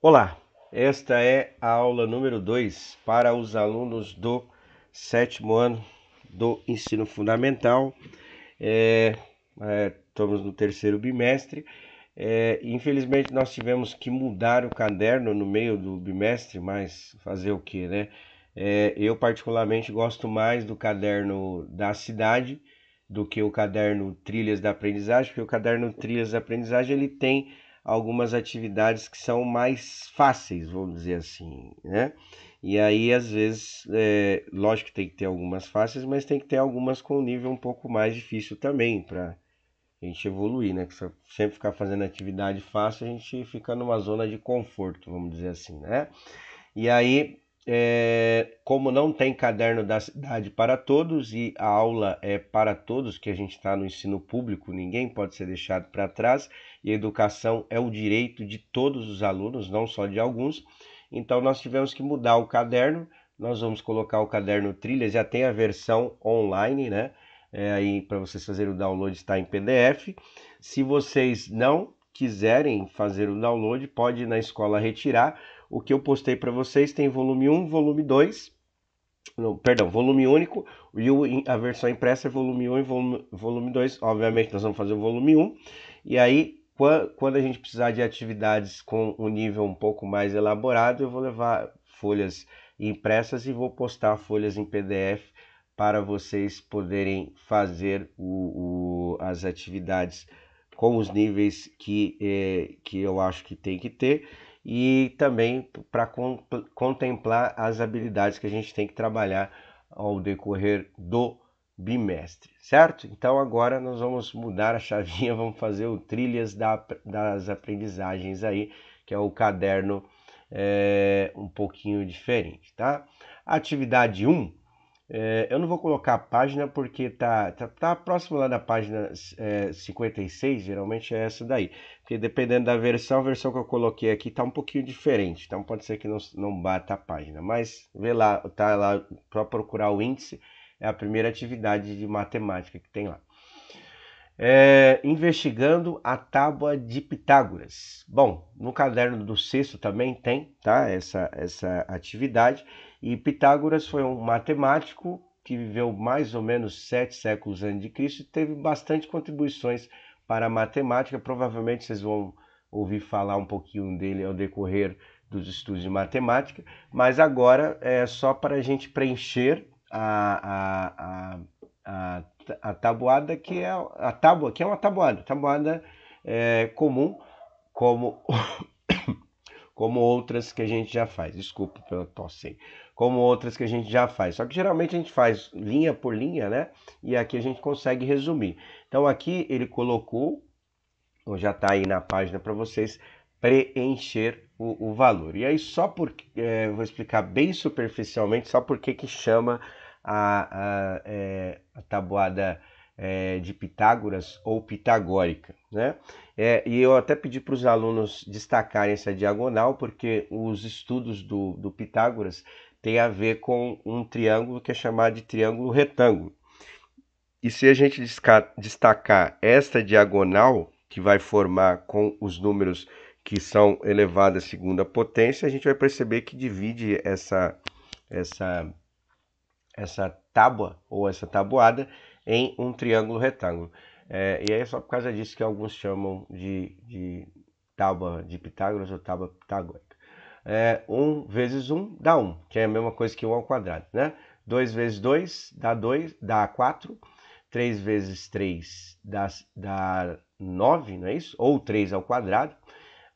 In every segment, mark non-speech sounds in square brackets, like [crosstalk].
Olá, esta é a aula número 2 para os alunos do sétimo ano do ensino fundamental. É, é, estamos no terceiro bimestre. É, infelizmente, nós tivemos que mudar o caderno no meio do bimestre, mas fazer o que, né? É, eu, particularmente, gosto mais do caderno da cidade do que o caderno Trilhas da Aprendizagem, porque o caderno Trilhas da Aprendizagem ele tem algumas atividades que são mais fáceis, vamos dizer assim, né? E aí, às vezes, é, lógico que tem que ter algumas fáceis, mas tem que ter algumas com nível um pouco mais difícil também para a gente evoluir, né? Que se sempre ficar fazendo atividade fácil, a gente fica numa zona de conforto, vamos dizer assim, né? E aí, é, como não tem caderno da cidade para todos e a aula é para todos, que a gente está no ensino público, ninguém pode ser deixado para trás, e educação é o direito de todos os alunos, não só de alguns. Então nós tivemos que mudar o caderno, nós vamos colocar o caderno Trilhas, já tem a versão online, né? É, aí para vocês fazerem o download está em PDF. Se vocês não quiserem fazer o download, pode ir na escola retirar. O que eu postei para vocês tem volume 1, volume 2, não, perdão, volume único, e a versão impressa é volume 1 e volume, volume 2. Obviamente, nós vamos fazer o volume 1. E aí, quando a gente precisar de atividades com um nível um pouco mais elaborado, eu vou levar folhas impressas e vou postar folhas em PDF para vocês poderem fazer o, o, as atividades com os níveis que, eh, que eu acho que tem que ter e também para contemplar as habilidades que a gente tem que trabalhar ao decorrer do bimestre, certo? Então agora nós vamos mudar a chavinha, [laughs] vamos fazer o Trilhas da, das Aprendizagens aí, que é o caderno é, um pouquinho diferente, tá? Atividade 1, é, eh, eu não vou colocar a página porque tá, tá, tá próximo lá da página é, eh, 56, geralmente é essa daí. Porque dependendo da versão, a versão que eu coloquei aqui tá um pouquinho diferente, então pode ser que não, não bata a página, mas vê lá, tá lá, para procurar o índice é a primeira atividade de matemática que tem lá. É, investigando a tábua de Pitágoras. Bom, no caderno do sexto também tem, tá? Essa, essa atividade. E Pitágoras foi um matemático que viveu mais ou menos sete séculos antes de Cristo e teve bastante contribuições para a matemática. Provavelmente vocês vão ouvir falar um pouquinho dele ao decorrer dos estudos de matemática, mas agora é só para a gente preencher a, a, a, a, tabuada que é a tábua que é uma tabuada, tabuada é, comum como [coughs] como outras que a gente já faz. Desculpa pela tosse. Como outras que a gente já faz. Só que geralmente a gente faz linha por linha, né? E aqui a gente consegue resumir. Então aqui ele colocou, então já está aí na página para vocês preencher o, o valor. E aí, só porque. É, vou explicar bem superficialmente, só porque que chama a, a, é, a tabuada é, de Pitágoras ou pitagórica. Né? É, e eu até pedi para os alunos destacarem essa diagonal, porque os estudos do, do Pitágoras têm a ver com um triângulo que é chamado de triângulo retângulo. E se a gente destacar esta diagonal que vai formar com os números que são elevadas segundo a potência, a gente vai perceber que divide essa, essa, essa tábua ou essa tabuada em um triângulo retângulo. É, e é só por causa disso que alguns chamam de, de tábua de Pitágoras ou tábua pitagórica. É, 1 vezes 1 dá 1, que é a mesma coisa que 1 ao quadrado, né? 2 vezes 2 dá 2, dá 4. 3 vezes 3 dá, dá 9, não é isso? Ou 3 ao quadrado.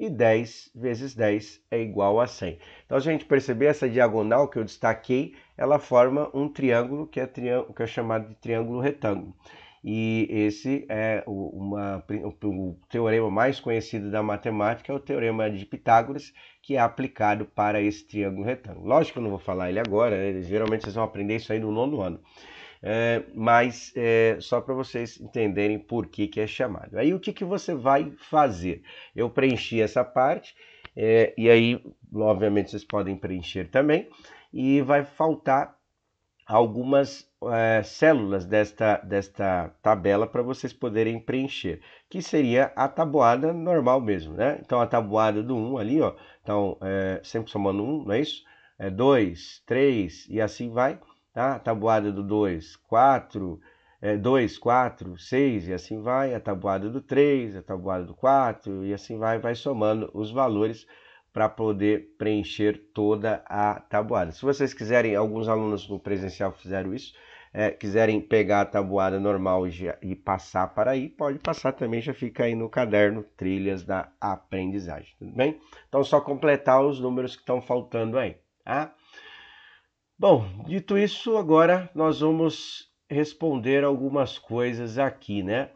e 10 vezes 10 é igual a 100. Então, a gente perceber essa diagonal que eu destaquei, ela forma um triângulo que é, triângulo, que é chamado de triângulo retângulo. E esse é uma, o teorema mais conhecido da matemática, é o teorema de Pitágoras, que é aplicado para esse triângulo retângulo. Lógico que eu não vou falar ele agora, né? geralmente vocês vão aprender isso aí no nono ano. É, mas é, só para vocês entenderem por que, que é chamado. Aí o que, que você vai fazer? Eu preenchi essa parte, é, e aí, obviamente, vocês podem preencher também, e vai faltar algumas é, células desta, desta tabela para vocês poderem preencher, que seria a tabuada normal mesmo, né? Então, a tabuada do 1 ali, ó, então, é, sempre somando 1, não é isso? É 2, 3 e assim vai tá? A tabuada do 2, 4, 2, 4, 6 e assim vai, a tabuada do 3, a tabuada do 4 e assim vai, vai somando os valores para poder preencher toda a tabuada. Se vocês quiserem, alguns alunos no presencial fizeram isso, é, quiserem pegar a tabuada normal e, e, passar para aí, pode passar também, já fica aí no caderno Trilhas da Aprendizagem, tudo bem? Então, só completar os números que estão faltando aí, tá? Bom, dito isso, agora nós vamos responder algumas coisas aqui, né?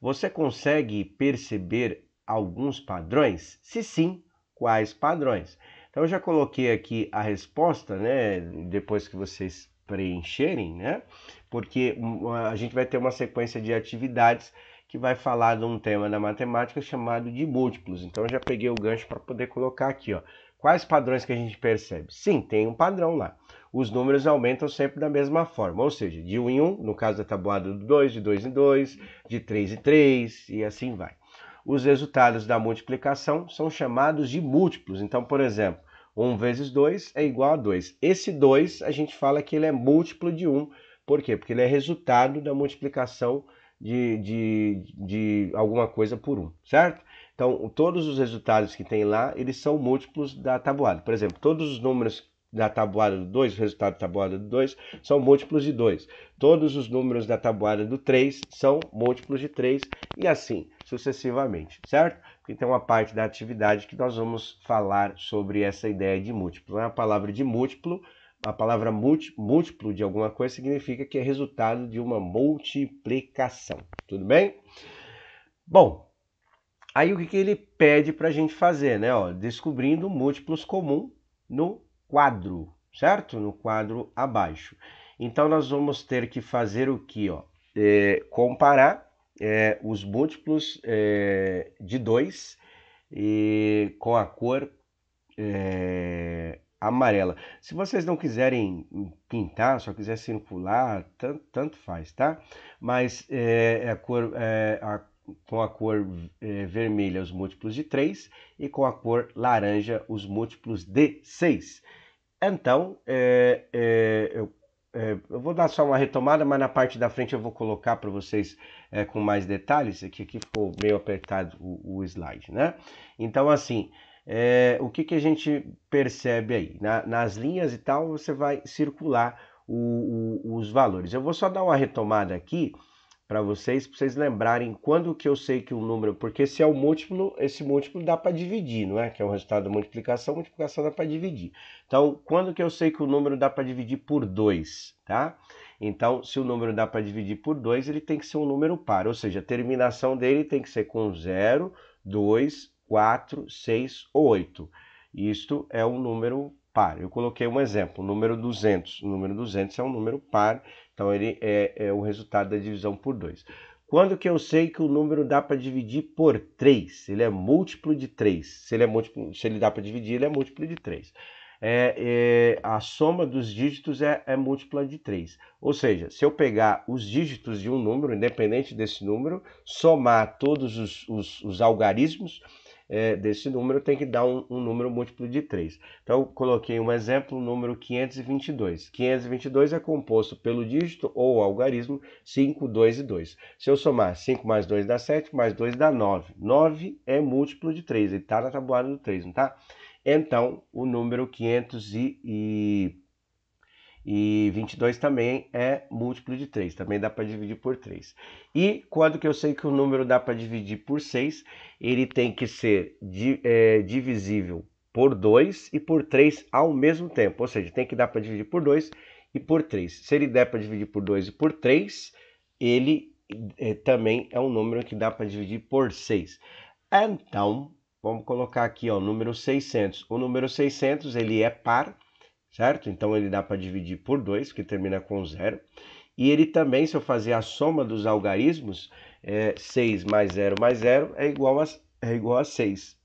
Você consegue perceber alguns padrões? Se sim, quais padrões? Então eu já coloquei aqui a resposta, né? Depois que vocês preencherem, né? Porque hum, a gente vai ter uma sequência de atividades que vai falar de um tema da matemática chamado de múltiplos. Então eu já peguei o gancho para poder colocar aqui, ó. Quais padrões que a gente percebe? Sim, tem um padrão lá. Os números aumentam sempre da mesma forma, ou seja, de 1 em 1, no caso da tabuada do 2, de 2 em 2, de 3 em 3 e assim vai. Os resultados da multiplicação são chamados de múltiplos. Então, por exemplo, 1 vezes 2 é igual a 2. Esse 2 a gente fala que ele é múltiplo de 1. Por quê? Porque ele é resultado da multiplicação de, de, de alguma coisa por 1, certo? Então, todos os resultados que tem lá, eles são múltiplos da tabuada. Por exemplo, todos os números da tabuada do 2, o resultado da tabuada do 2, são múltiplos de 2. Todos os números da tabuada do 3 são múltiplos de 3 e assim sucessivamente, certo? Porque tem uma parte da atividade que nós vamos falar sobre essa ideia de múltiplo. A palavra de múltiplo, a palavra múltiplo de alguma coisa significa que é resultado de uma multiplicação, tudo bem? Bom, Aí o que, que ele pede para a gente fazer, né? Ó, descobrindo múltiplos comum no quadro, certo? No quadro abaixo. Então nós vamos ter que fazer o que? Ó? É, comparar é, os múltiplos é, de 2 com a cor é, amarela. Se vocês não quiserem pintar, só quiser circular, tanto, tanto faz, tá? Mas é, é a cor, é, a com a cor eh, vermelha os múltiplos de 3 e com a cor laranja os múltiplos de 6. Então, eh, eh, eu, eu, vou dar só uma retomada, mas na parte da frente eu vou colocar para vocês com mais detalhes, aqui, aqui ficou meio apertado o, o slide, né? Então, assim, o que, que a gente percebe aí? Na, nas linhas e tal, você vai circular o, o, os valores. Eu vou só dar uma retomada aqui, para vocês, para vocês lembrarem quando que eu sei que o um número, porque se é o um múltiplo, esse múltiplo dá para dividir, não é? Que é o resultado da multiplicação, multiplicação dá para dividir. Então, quando que eu sei que o número dá para dividir por 2, tá? Então, se o número dá para dividir por 2, ele tem que ser um número par, ou seja, a terminação dele tem que ser com 0, 2, 4, 6 ou 8. Isto é um número par. Eu coloquei um exemplo, o número 200. O número 200 é um número par, então ele é, é o resultado da divisão por 2. Quando que eu sei que o número dá para dividir por 3? Ele é múltiplo de 3. Se ele, é múltiplo, se ele dá para dividir, ele é múltiplo de 3. É, é, a soma dos dígitos é, é múltipla de 3. Ou seja, se eu pegar os dígitos de um número, independente desse número, somar todos os, os, os algarismos, é, desse número, tem que dar um, um, número múltiplo de 3. Então, eu coloquei um exemplo, o número 522. 522 é composto pelo dígito ou algarismo 5, 2 e 2. Se eu somar 5 mais 2 dá 7, mais 2 dá 9. 9 é múltiplo de 3, ele está na tabuada do 3, não está? Então, o número 522. E 22 também é múltiplo de 3, também dá para dividir por 3. E quando que eu sei que o número dá para dividir por 6, ele tem que ser di, é, divisível por 2 e por 3 ao mesmo tempo. Ou seja, tem que dar para dividir por 2 e por 3. Se ele der para dividir por 2 e por 3, ele é, também é um número que dá para dividir por 6. Então, vamos colocar aqui ó, o número 600. O número 600 ele é par certo? Então ele dá para dividir por 2, que termina com 0. E ele também, se eu fazer a soma dos algarismos, é, 6 mais 0 mais 0 é igual a, é igual a 6.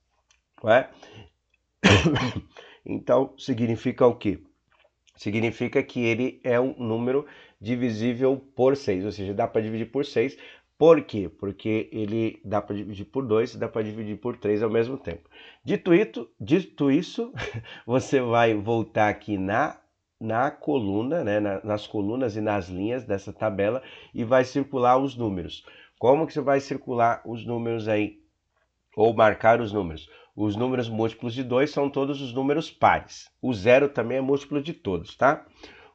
Não é? [coughs] então, significa o quê? Significa que ele é um número divisível por 6, ou seja, dá para dividir por 6, por quê? Porque ele dá para dividir por 2 e dá para dividir por 3 ao mesmo tempo. Dito isso, dito isso [laughs] você vai voltar aqui na, na coluna, né, na, nas colunas e nas linhas dessa tabela e vai circular os números. Como que você vai circular os números aí? Ou marcar os números? Os números múltiplos de 2 são todos os números pares. O zero também é múltiplo de todos, tá? Tá?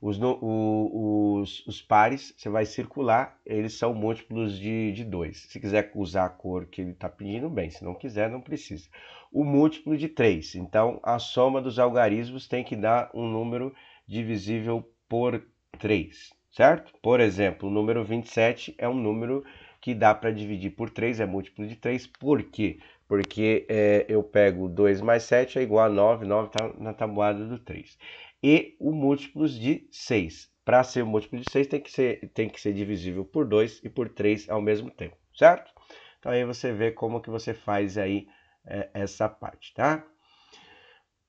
Os, o, os, os pares, você vai circular, eles são múltiplos de, de 2. Se quiser usar a cor que ele está pedindo, bem. Se não quiser, não precisa. O múltiplo de 3. Então, a soma dos algarismos tem que dar um número divisível por 3, certo? Por exemplo, o número 27 é um número que dá para dividir por 3, é múltiplo de 3. Por quê? Porque é, eu pego 2 mais 7 é igual a 9, 9 está na tabuada do 3 e o múltiplos de 6. Para ser um múltiplo de 6, tem que, ser, tem que ser divisível por 2 e por 3 ao mesmo tempo, certo? Então aí você vê como que você faz aí é, essa parte, tá?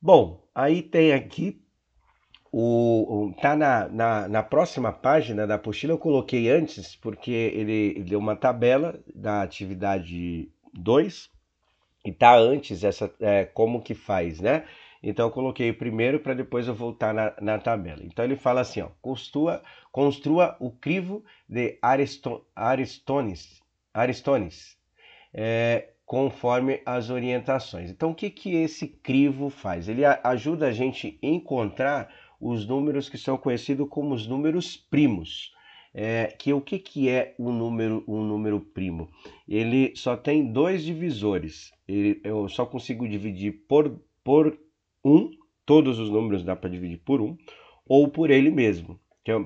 Bom, aí tem aqui o, o tá na, na, na, próxima página da apostila eu coloquei antes porque ele, ele deu uma tabela da atividade 2 e tá antes essa é, como que faz, né? Então eu coloquei o primeiro para depois eu voltar na, na, tabela. Então ele fala assim: ó, construa, construa o crivo de Aristo, Aristones, Aristones é, conforme as orientações. Então o que, que esse crivo faz? Ele a, ajuda a gente a encontrar os números que são conhecidos como os números primos. É, que o que, que é um número um número primo? Ele só tem dois divisores. Ele, eu só consigo dividir por, por 1, todos os números dá para dividir por 1, ou por ele mesmo,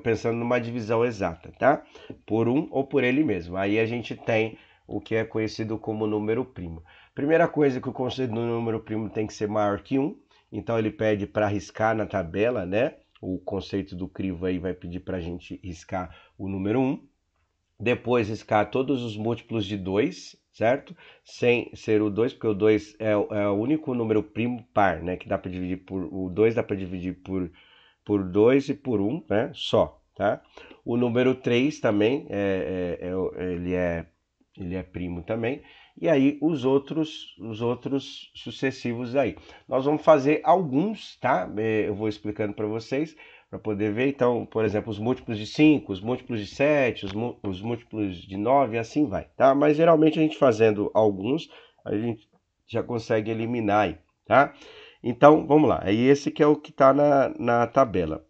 pensando numa divisão exata, tá? Por 1 ou por ele mesmo. Aí a gente tem o que é conhecido como número primo. Primeira coisa que o conceito do número primo tem que ser maior que 1, então ele pede para riscar na tabela, né? O conceito do crivo aí vai pedir para a gente riscar o número 1 depois riscar todos os múltiplos de 2, certo? Sem ser o 2, porque o 2 é, é, o único número primo par, né? Que dá para dividir por. O 2 dá para dividir por, por 2 e por 1, né? Só, tá? O número 3 também, é, é, é ele, é, ele é primo também. E aí os outros, os outros sucessivos aí. Nós vamos fazer alguns, tá? É, eu vou explicando para vocês para poder ver. Então, por exemplo, os múltiplos de 5, os múltiplos de 7, os, os múltiplos de 9 assim vai, tá? Mas geralmente a gente fazendo alguns, a gente já consegue eliminar aí, tá? Então, vamos lá. É esse que é o que está na, na tabela.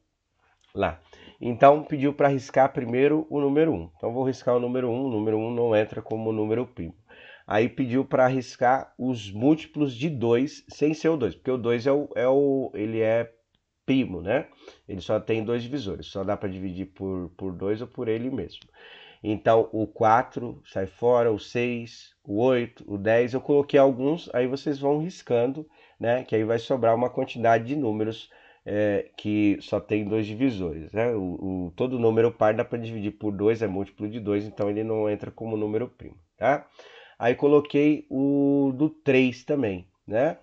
Lá. Então, pediu para riscar primeiro o número 1. Então, vou riscar o número 1. O número 1 não entra como número primo. Aí pediu para arriscar os múltiplos de 2 sem ser o 2, porque o 2 é o, é o ele é primo, né? Ele só tem dois divisores, só dá para dividir por, por dois ou por ele mesmo. Então o 4 sai fora, o 6, o 8, o 10. Eu coloquei alguns, aí vocês vão riscando, né? Que aí vai sobrar uma quantidade de números é, que só tem dois divisores. Né? O, o, todo número par dá para dividir por 2, é múltiplo de 2, então ele não entra como número primo. Tá? Aí coloquei o do 3 também. Né?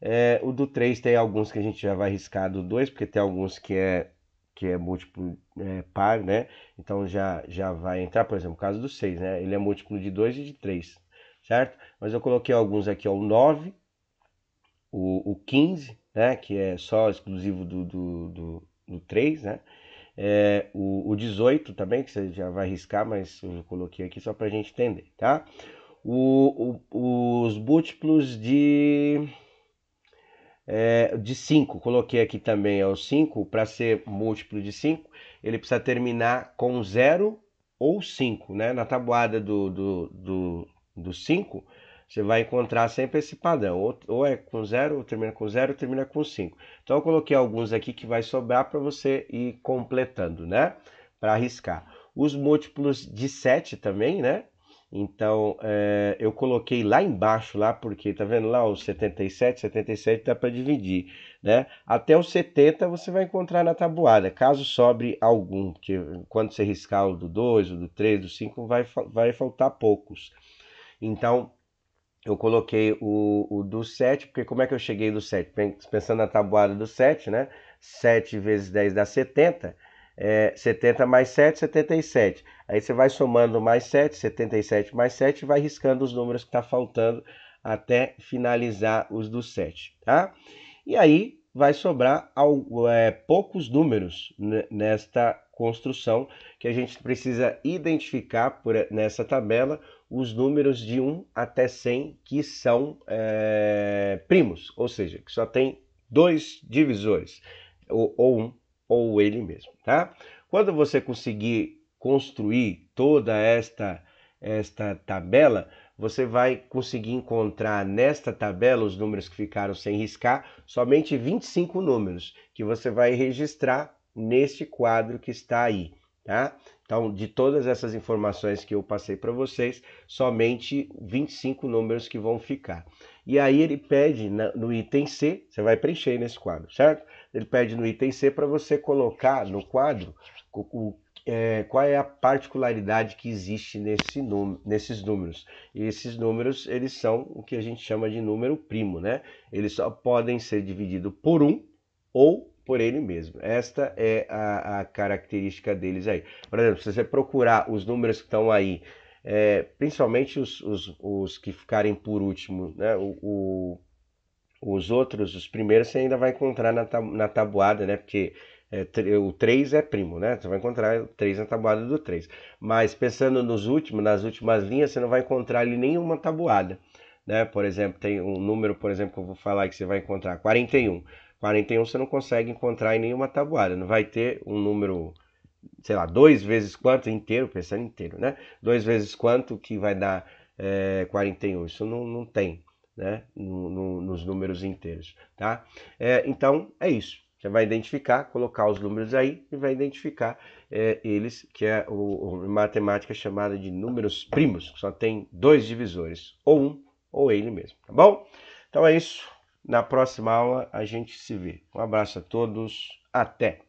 É, o do 3 tem alguns que a gente já vai riscar do 2, porque tem alguns que é que é múltiplo é, par, né? Então já, já vai entrar, por exemplo, o caso do 6, né? Ele é múltiplo de 2 e de 3, certo? Mas eu coloquei alguns aqui, ó, o 9, o, o 15, né? Que é só exclusivo do, do, do, do 3, né? É, o, o 18 também, que você já vai riscar, mas eu coloquei aqui só para a gente entender, tá? O, o, os múltiplos de é, de 5. Coloquei aqui também é o 5. Para ser múltiplo de 5, ele precisa terminar com 0 ou 5. Né? Na tabuada do 5, do, do, do você vai encontrar sempre esse padrão. Ou, ou é com 0, ou termina com 0, ou termina com 5. Então eu coloquei alguns aqui que vai sobrar para você ir completando, né? Para arriscar. Os múltiplos de 7 também, né? Então, é, eu coloquei lá embaixo, lá porque tá vendo lá os 77, 77 dá para dividir, né? Até o 70 você vai encontrar na tabuada, caso sobre algum, que quando você riscar o do 2, o do 3, do 5, vai, vai faltar poucos. Então, eu coloquei o, o do 7, porque como é que eu cheguei do 7? Pensando na tabuada do 7, né? 7 vezes 10 dá 70, é, 70 mais 7, 77. Aí você vai somando mais 7, 77 mais 7, e vai riscando os números que está faltando até finalizar os do 7, tá? E aí vai sobrar algo, é, poucos números nesta construção que a gente precisa identificar por, nessa tabela os números de 1 até 100 que são é, primos, ou seja, que só tem dois divisores, ou, ou um ou ele mesmo, tá? Quando você conseguir construir toda esta esta tabela, você vai conseguir encontrar nesta tabela os números que ficaram sem riscar, somente 25 números que você vai registrar neste quadro que está aí, tá? Então, de todas essas informações que eu passei para vocês, somente 25 números que vão ficar. E aí ele pede no item C, você vai preencher nesse quadro, certo? ele pede no item C para você colocar no quadro o, é, qual é a particularidade que existe nesse nesses números. E esses números, eles são o que a gente chama de número primo, né? Eles só podem ser divididos por um ou por ele mesmo. Esta é a, a característica deles aí. Por exemplo, se você procurar os números que estão aí, é, principalmente os, os, os, que ficarem por último, né? o, o os outros, os primeiros, você ainda vai encontrar na, na tabuada, né? Porque é, o 3 é primo, né? Você vai encontrar o 3 na tabuada do 3. Mas pensando nos últimos, nas últimas linhas, você não vai encontrar ali nenhuma tabuada, né? Por exemplo, tem um número, por exemplo, que eu vou falar que você vai encontrar 41. 41 você não consegue encontrar em nenhuma tabuada, não vai ter um número, sei lá, 2 vezes quanto inteiro, pensando inteiro, né? 2 vezes quanto que vai dar é, 41, isso não, não tem, né, no, no, nos números inteiros, tá? É, então é isso. Você vai identificar, colocar os números aí e vai identificar é, eles, que é o, o matemática chamada de números primos, que só tem dois divisores, ou um ou ele mesmo, tá bom? Então é isso. Na próxima aula a gente se vê. Um abraço a todos. Até!